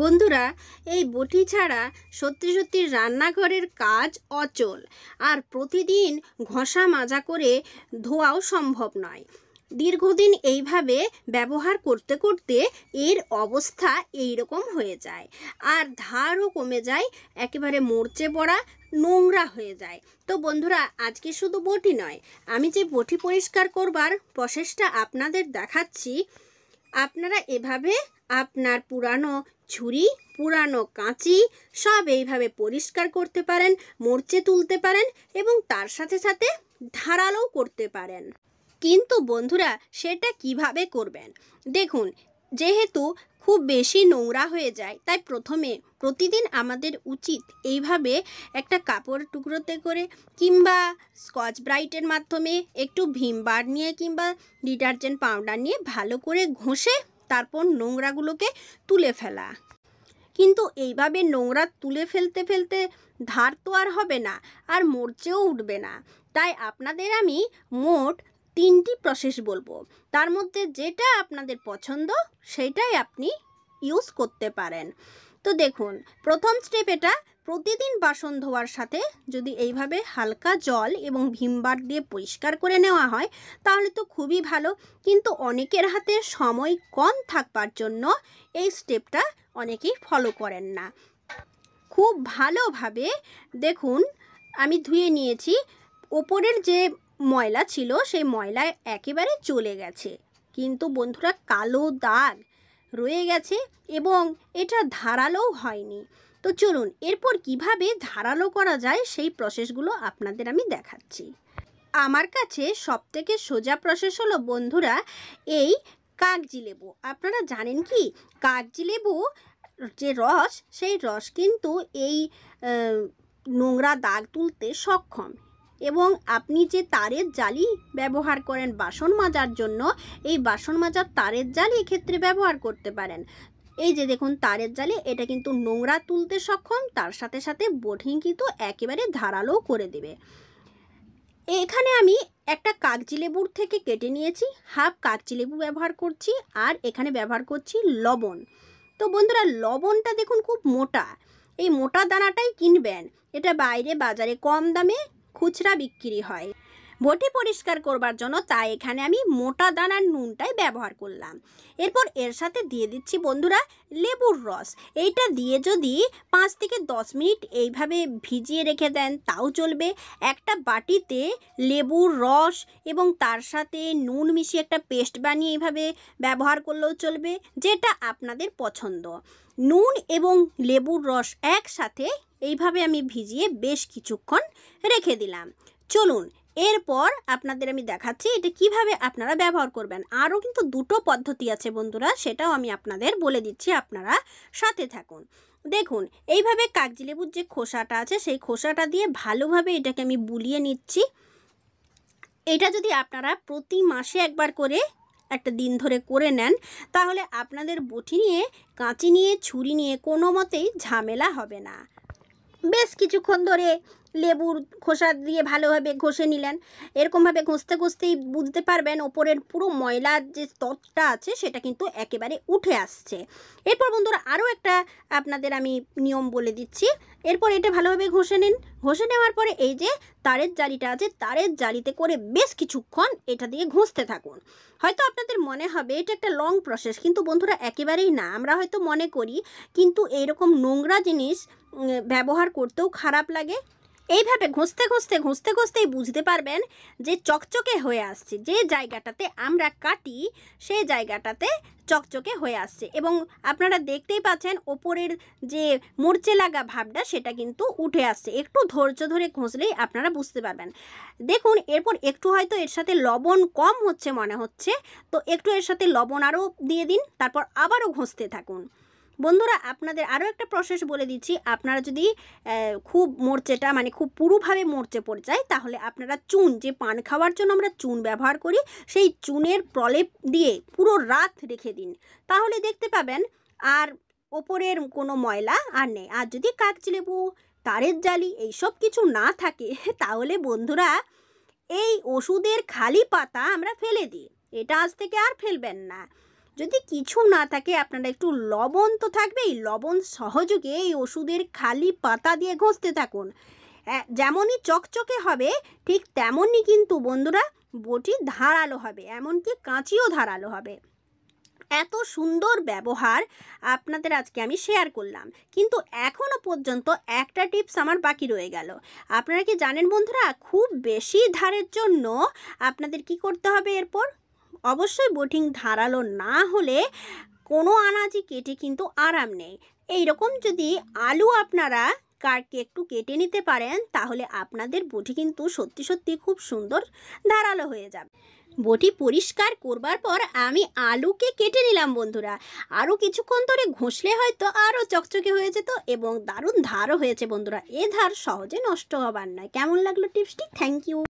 বন্ধুরা এই বটি ছাড়া সত্যি সত্যি রান্নাঘরের কাজ অচল আর প্রতিদিন ঘষা মাজা করে ধোয়াও সম্ভব নয় দীর্ঘদিন এইভাবে ব্যবহার করতে করতে এর অবস্থা এই রকম হয়ে যায় আর ধারও কমে যায় একেবারে মরচে পড়া নোংরা হয়ে যায় তো বন্ধুরা আজকে শুধু বটি নয় আমি যে বটি পরিষ্কার করবার প্রসেসটা আপনাদের দেখাচ্ছি আপনারা এভাবে আপনার পুরানো ছুরি পুরানো কাঁচি সব এইভাবে পরিষ্কার করতে পারেন মরচে তুলতে পারেন এবং তার সাথে সাথে ধারালো করতে পারেন কিন্তু বন্ধুরা সেটা কিভাবে করবেন দেখুন যেহেতু খুব বেশি নোংরা হয়ে যায় তাই প্রথমে প্রতিদিন আমাদের উচিত এইভাবে একটা কাপড় টুকরোতে করে কিংবা স্কচ ব্রাইটের মাধ্যমে একটু ভিম বার নিয়ে কিংবা ডিটারজেন্ট পাউডার নিয়ে ভালো করে ঘষে তারপর নোংরাগুলোকে তুলে ফেলা কিন্তু এইভাবে নোংরা তুলে ফেলতে ফেলতে ধার তো আর হবে না আর মরচেও উঠবে না তাই আপনাদের আমি মোট তিনটি প্রসেস বলবো তার মধ্যে যেটা আপনাদের পছন্দ সেটাই আপনি ইউজ করতে পারেন তো দেখুন প্রথম স্টেপ এটা প্রতিদিন বাসন ধোয়ার সাথে যদি এইভাবে হালকা জল এবং ভীমবার দিয়ে পরিষ্কার করে নেওয়া হয় তাহলে তো খুবই ভালো কিন্তু অনেকের হাতে সময় কম থাকবার জন্য এই স্টেপটা অনেকেই ফলো করেন না খুব ভালোভাবে দেখুন আমি ধুয়ে নিয়েছি ওপরের যে ময়লা ছিল সেই ময়লা একেবারে চলে গেছে কিন্তু বন্ধুরা কালো দাগ রয়ে গেছে এবং এটা ধারালোও হয়নি তো চলুন এরপর কিভাবে ধারালো করা যায় সেই প্রসেসগুলো আপনাদের আমি দেখাচ্ছি আমার কাছে সবথেকে সোজা প্রসেস হলো বন্ধুরা এই কাগজি লেবু আপনারা জানেন কি কাগজি লেবু যে রস সেই রস কিন্তু এই নোংরা দাগ তুলতে সক্ষম এবং আপনি যে তারের জালি ব্যবহার করেন বাসন মাজার জন্য এই বাসন মাজার তারের জালি এক্ষেত্রে ব্যবহার করতে পারেন এই যে দেখুন তারের জালে এটা কিন্তু নোংরা তুলতে সক্ষম তার সাথে সাথে বোটিং কিন্তু একেবারে ধারালো করে দেবে এখানে আমি একটা কাগজি লেবুর থেকে কেটে নিয়েছি হাফ কাগজি লেবু ব্যবহার করছি আর এখানে ব্যবহার করছি লবণ তো বন্ধুরা লবণটা দেখুন খুব মোটা এই মোটা দানাটাই কিনবেন এটা বাইরে বাজারে কম দামে খুচরা বিক্রি হয় বটি পরিষ্কার করবার জন্য তাই এখানে আমি মোটা দানার নুনটাই ব্যবহার করলাম এরপর এর সাথে দিয়ে দিচ্ছি বন্ধুরা লেবুর রস এইটা দিয়ে যদি পাঁচ থেকে দশ মিনিট এইভাবে ভিজিয়ে রেখে দেন তাও চলবে একটা বাটিতে লেবুর রস এবং তার সাথে নুন মিশিয়ে একটা পেস্ট বানিয়ে এইভাবে ব্যবহার করলেও চলবে যেটা আপনাদের পছন্দ নুন এবং লেবুর রস একসাথে এইভাবে আমি ভিজিয়ে বেশ কিছুক্ষণ রেখে দিলাম চলুন এরপর আপনাদের আমি দেখাচ্ছি এটা কিভাবে আপনারা ব্যবহার করবেন আরও কিন্তু দুটো পদ্ধতি আছে বন্ধুরা সেটাও আমি আপনাদের বলে দিচ্ছি আপনারা সাথে থাকুন দেখুন এইভাবে কাগজি লেবুর যে খোসাটা আছে সেই খোসাটা দিয়ে ভালোভাবে এটাকে আমি বুলিয়ে নিচ্ছি এটা যদি আপনারা প্রতি মাসে একবার করে একটা দিন ধরে করে নেন তাহলে আপনাদের বটি নিয়ে কাঁচি নিয়ে ছুরি নিয়ে কোনো মতেই ঝামেলা হবে না বেশ কিছুক্ষণ ধরে লেবুর খোসা দিয়ে ভালোভাবে ঘষে নিলেন এরকমভাবে ঘষতে ঘষতেই বুঝতে পারবেন ওপরের পুরো ময়লা যে স্তরটা আছে সেটা কিন্তু একেবারে উঠে আসছে এরপর বন্ধুরা আরও একটা আপনাদের আমি নিয়ম বলে দিচ্ছি এরপর এটা ভালোভাবে ঘষে নিন ঘষে নেওয়ার পরে এই যে তারের জালিটা আছে তারের জালিতে করে বেশ কিছুক্ষণ এটা দিয়ে ঘষতে থাকুন হয়তো আপনাদের মনে হবে এটা একটা লং প্রসেস কিন্তু বন্ধুরা একেবারেই না আমরা হয়তো মনে করি কিন্তু এরকম নোংরা জিনিস ব্যবহার করতেও খারাপ লাগে এইভাবে ঘষতে ঘষতে ঘষতে ঘষতেই বুঝতে পারবেন যে চকচকে হয়ে আসছে যে জায়গাটাতে আমরা কাটি সেই জায়গাটাতে চকচকে হয়ে আসছে এবং আপনারা দেখতেই পাচ্ছেন ওপরের যে মরচে লাগা ভাবটা সেটা কিন্তু উঠে আসছে একটু ধৈর্য ধরে ঘষলেই আপনারা বুঝতে পারবেন দেখুন এরপর একটু হয়তো এর সাথে লবণ কম হচ্ছে মনে হচ্ছে তো একটু এর সাথে লবণ আরও দিয়ে দিন তারপর আবারও ঘষতে থাকুন বন্ধুরা আপনাদের আরও একটা প্রসেস বলে দিচ্ছি আপনারা যদি খুব মোর্চেটা মানে খুব পুরোভাবে মোর্চে পড়ে যায় তাহলে আপনারা চুন যে পান খাওয়ার জন্য আমরা চুন ব্যবহার করি সেই চুনের প্রলেপ দিয়ে পুরো রাত রেখে দিন তাহলে দেখতে পাবেন আর ওপরের কোনো ময়লা আর নেই আর যদি কাগজিলেবু তারের জালি এইসব কিছু না থাকে তাহলে বন্ধুরা এই ওষুধের খালি পাতা আমরা ফেলে দিই এটা আজ থেকে আর ফেলবেন না যদি কিছু না থাকে আপনারা একটু লবণ তো থাকবেই লবণ সহযোগে এই ওষুধের খালি পাতা দিয়ে ঘষতে থাকুন যেমনই চকচকে হবে ঠিক তেমনই কিন্তু বন্ধুরা বটি ধারালো হবে এমনকি কাঁচিও ধারালো হবে এত সুন্দর ব্যবহার আপনাদের আজকে আমি শেয়ার করলাম কিন্তু এখনও পর্যন্ত একটা টিপস আমার বাকি রয়ে গেল আপনারা কি জানেন বন্ধুরা খুব বেশি ধারের জন্য আপনাদের কি করতে হবে এরপর অবশ্যই বোটিং ধারালো না হলে কোনো আনাজি কেটে কিন্তু আরাম নেই এই রকম যদি আলু আপনারা কাটকে একটু কেটে নিতে পারেন তাহলে আপনাদের বটি কিন্তু সত্যি সত্যি খুব সুন্দর ধারালো হয়ে যাবে বটি পরিষ্কার করবার পর আমি আলুকে কেটে নিলাম বন্ধুরা আরও কিছুক্ষণ ধরে ঘষলে হয়তো আরও চকচকে হয়ে যেত এবং দারুণ ধারও হয়েছে বন্ধুরা এ ধার সহজে নষ্ট হবার নয় কেমন লাগলো টিপসটি থ্যাংক ইউ